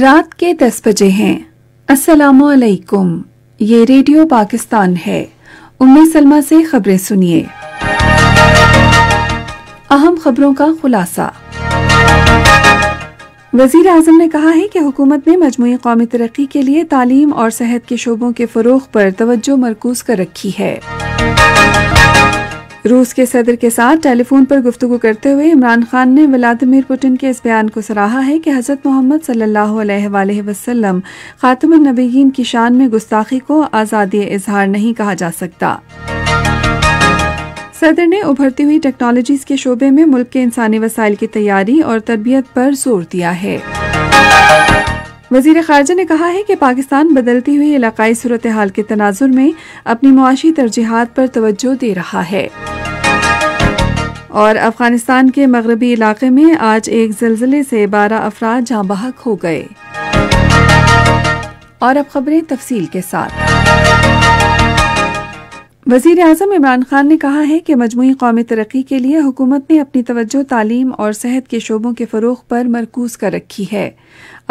रात के दस बजे हैं अस्सलाम वालेकुम ये रेडियो पाकिस्तान है उम्मीद सलमा से खबरें सुनिए अहम खबरों का खुलासा वजीर अजम ने कहा है कि हुकूमत ने मजमू कौमी तरक्की के लिए तालीम और सेहत के शोबों के फरोग पर तवज्जो मरकूज कर रखी है रूस के सदर के साथ टेलीफोन पर गुफ्तु करते हुए इमरान खान ने व्लादिमिर पुतिन के इस बयान को सराहा है कि हज़रत मोहम्मद सल्लाम अलैहि खातम नबीन की शान में गुस्ताखी को आज़ादी इजहार नहीं कहा जा सकता सदर ने उभरती हुई टेक्नोलॉजीज के शोबे में मुल्क के इंसानी वसाइल की तैयारी और तरबियत पर जोर दिया है वजीर खारजा ने कहा है कि पाकिस्तान बदलती हुई इलाकई सूरत हाल के तनाजुर में अपनी मुआशी तरजीहत पर तवज्जो दे रहा है और अफगानिस्तान के मगरबी इलाके में आज एक जिलजिले से बारह अफराद जहाँ बहक हो गए और अब खबरें तफसील के साथ वजीर अजम इमरान खान ने कहा है कि मजमू कौमी तरक्की के लिए हुकूमत ने अपनी तवज्जो तालीम और सेहत के शोबों के फरोख पर मरकूज कर रखी है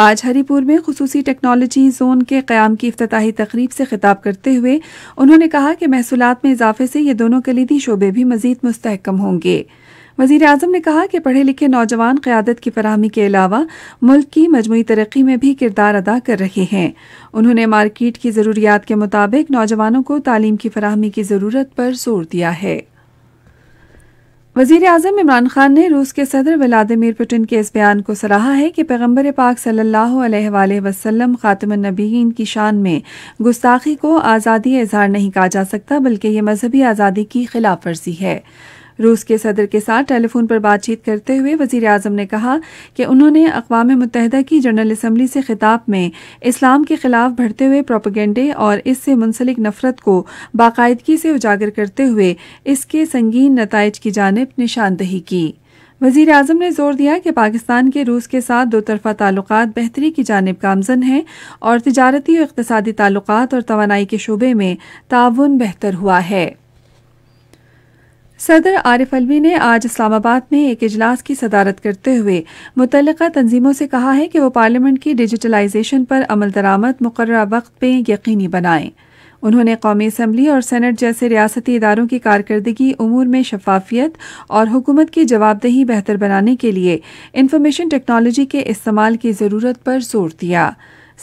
आज हरीपुर में खसूसी टेक्नोलॉजी जोन के क्याम की अफ्ताही तकरीब से खिताब करते हुए उन्होंने कहा कि महसूलत में इजाफे से ये दोनों कलीदी शोबे भी मजीद मुस्तकम होंगे वजीर अजम ने कहा कि पढ़े लिखे नौजवान क़्यादत की फरहमी के अलावा मुल्क की मजमू तरक्की में भी किरदार अदा कर रहे हैं उन्होंने मार्किट की ज़रूरियात के मुताबिक नौजवानों को तालीम की फरहमी की ज़रूरत पर जोर दिया है वजीर अजम इमरान खान ने रूस के सदर व्लादिमिर पुटिन के इस बयान को सराहा है कि पैगम्बर पाक सल्लल्लाहु अलैहि वसल्लम ख़ातमनबीन की शान में गुस्ताखी को आज़ादी इजहार नहीं कहा जा सकता बल्कि ये मजहबी आज़ादी की खिलाफ वर्जी है रूस के सदर के साथ टेलीफोन पर बातचीत करते हुए वजीर अजम ने कहा कि उन्होंने अकवा मुतहदा की जनरल असम्बली से खिताब में इस्लाम के खिलाफ बढ़ते हुए प्रोपोगंडे और इससे मुंसलिक नफरत को बाकायदगी से उजागर करते हुए इसके संगीन नतज की जानब निशानदही की वजीर अजम ने जोर दिया कि पाकिस्तान के रूस के साथ दो तरफा ताल्लुक बेहतरी की जानब गामजन हैं और तजारती और इकतदी ताल्लुक और तोानाई के शोबे में ताउन बेहतर हुआ है सदर आरिफ अलवी ने आज इस्लामाबाद में एक इजलास की सदारत करते हुए मुतल तंजीमों से कहा है कि वो पार्लियामेंट की डिजिटलाइजेशन पर अमल दरामद मुकर वक्त पर यकीनी बनाएं उन्होंने कौमी असम्बली और सेनेट जैसे रियासती इदारों की कारकर्दगी अमूर में शफाफियत और हुकूमत की जवाबदेही बेहतर बनाने के लिए इन्फॉर्मेशन टेक्नोलॉजी के इस्तेमाल की ज़रूरत पर जोर दिया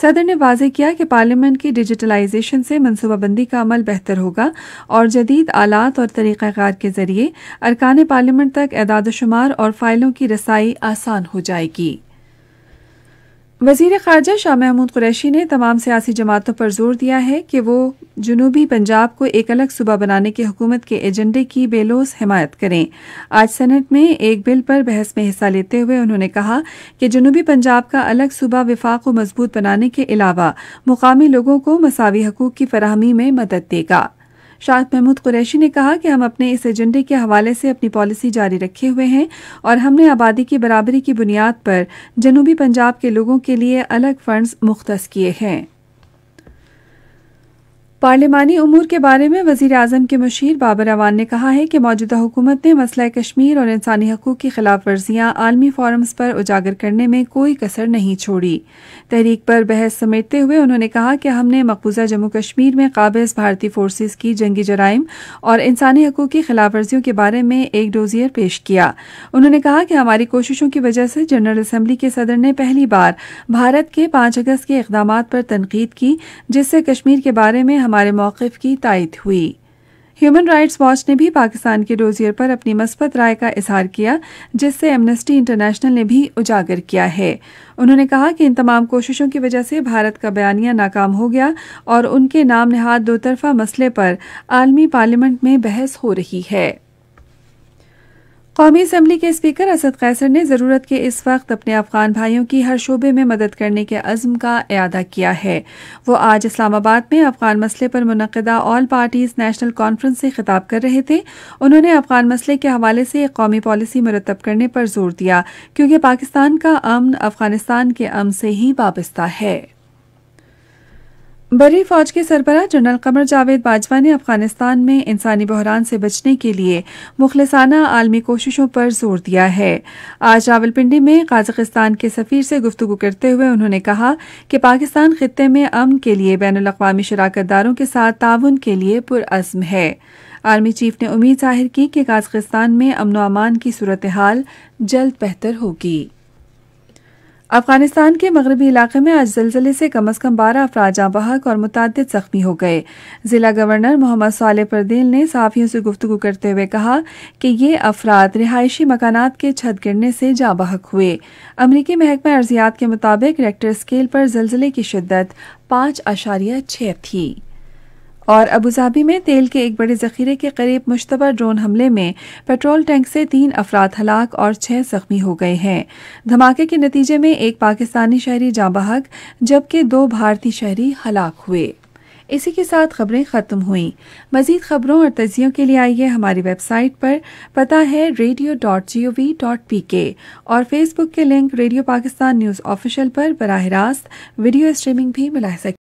सदर ने वाजे किया कि पार्लियामेंट की डिजिटलाइजेशन से मनसूबाबंदी का अमल बेहतर होगा और जदीद आलात और तरीक़ाकार के जरिए अरकान पार्लियामेंट तक एदाद शुमार और फाइलों की रसाई आसान हो जाएगी वजीर खारजा शाह महमूद कुरैशी ने तमाम सियासी जमातों पर जोर दिया है कि वो जनूबी पंजाब को एक अलग सुबह बनाने के हुकूमत के एजेंडे की बेलोस हमायत करें आज सेनेट में एक बिल पर बहस में हिस्सा लेते हुए उन्होंने कहा कि जनूबी पंजाब का अलग सूबा विफाक को मजबूत बनाने के अलावा मुकामी लोगों को मसावी हकूक की फरहमी में मदद देगा शाद महमूद कुरैशी ने कहा कि हम अपने इस एजेंडे के हवाले से अपनी पॉलिसी जारी रखे हुए हैं और हमने आबादी की बराबरी की बुनियाद पर जनूबी पंजाब के लोगों के लिए अलग फंड्स मुख्त किए हैं पार्लिमानी उमूर के बारे में वजीर अजम के मुशीर बाबर अवान ने कहा है कि मौजूदा हुकूमत ने मसला कश्मीर और इंसानी हकूक़ की खिलाफ वर्जियां आलमी फोरम्स पर उजागर करने में कोई कसर नहीं छोड़ी तहरीक पर बहस समेटते हुए उन्होंने कहा कि हमने मकबूजा जम्मू कश्मीर में काबिज भारतीय फोर्सेज की जंगी जराइम और इंसानी हकूक़ की खिलाफ वर्जियों के बारे में एक डोजियर पेश किया उन्होंने कहा कि हमारी कोशिशों की वजह से जनरल असम्बली के सदर ने पहली बार भारत के पांच अगस्त के इकदाम पर तनकीद की जिससे कश्मीर के बारे में हमारे हमारे मौकफ की तायद हुई ह्यूमन राइट्स वॉच ने भी पाकिस्तान के डोजियर पर अपनी मस्बत राय का इजहार किया जिससे एमनेस्टी इंटरनेशनल ने भी उजागर किया है उन्होंने कहा कि इन तमाम कोशिशों की वजह से भारत का बयानिया नाकाम हो गया और उनके नाम नहाद दो तरफा मसले पर आलमी पार्लियामेंट में बहस हो रही है कौमी असम्बली के स्पीकर असद कैसर ने ज़रूरत के इस वक्त अपने अफगान भाइयों की हर शोबे में मदद करने के अज़म का अदा किया है वो आज इस्लामाबाद में अफगान मसले पर मनदा ऑल पार्टीज़ नेशनल कॉन्फ्रेंस से खिताब कर रहे थे उन्होंने अफगान मसले के हवाले से एक कौमी पॉलिसी मरतब करने पर जोर दिया क्योंकि पाकिस्तान का अमन अफगानिस्तान के अमन से ही वाबस्ता है बरी फौज के सरबराह जनरल कमर जावेद बाजवा ने अफगानिस्तान में इंसानी बहरान से बचने के लिए मुखलसाना आलमी कोशिशों पर जोर दिया है आज रावलपिंडी में काजकिस्तान के सफीर से गुफ्तु करते हुए उन्होंने कहा कि पाकिस्तान खत्े में अमन के लिए बैन अवी शराकत दारों के साथ ताउन के लिए पुरज़म है आर्मी चीफ ने उम्मीद जाहिर की कि काजकिस्तान में अमनो अमान की सूरत हाल जल्द बेहतर होगी अफगानिस्तान के मगरबी इलाके में आज जलजिले से कम अज कम बारह अफरा जाँ बहक और मुतद जख्मी हो गए जिला गवर्नर मोहम्मद साले परदेल ने साफियों से गुफ्तू करते हुए कहा कि ये अफराद रिहायशी मकान के छत गिरने से जाँ बहक हुए अमरीकी महकमा अर्जियात के मुताबिक रेक्टर स्केल पर जिलजिले की शिद्दत पांच अशारिया छह थी और अबूधाबी में तेल के एक बड़े जखीरे के करीब मुश्तबा ड्रोन हमले में पेट्रोल टैंक से तीन अफराद हलाक और छह जख्मी हो गए हैं धमाके के नतीजे में एक पाकिस्तानी शहरी जाँ बहक जबकि दो भारतीय शहरी हलाक हुए इसी के साथ खबरें ख़त्म हुई मजीद खबरों और तजियों के लिए आइए हमारी वेबसाइट पर पता है radio dot G O V dot P K और फेसबुक के link radio Pakistan news official पर बरह रास्त वीडियो स्ट्रीमिंग भी मिला सकते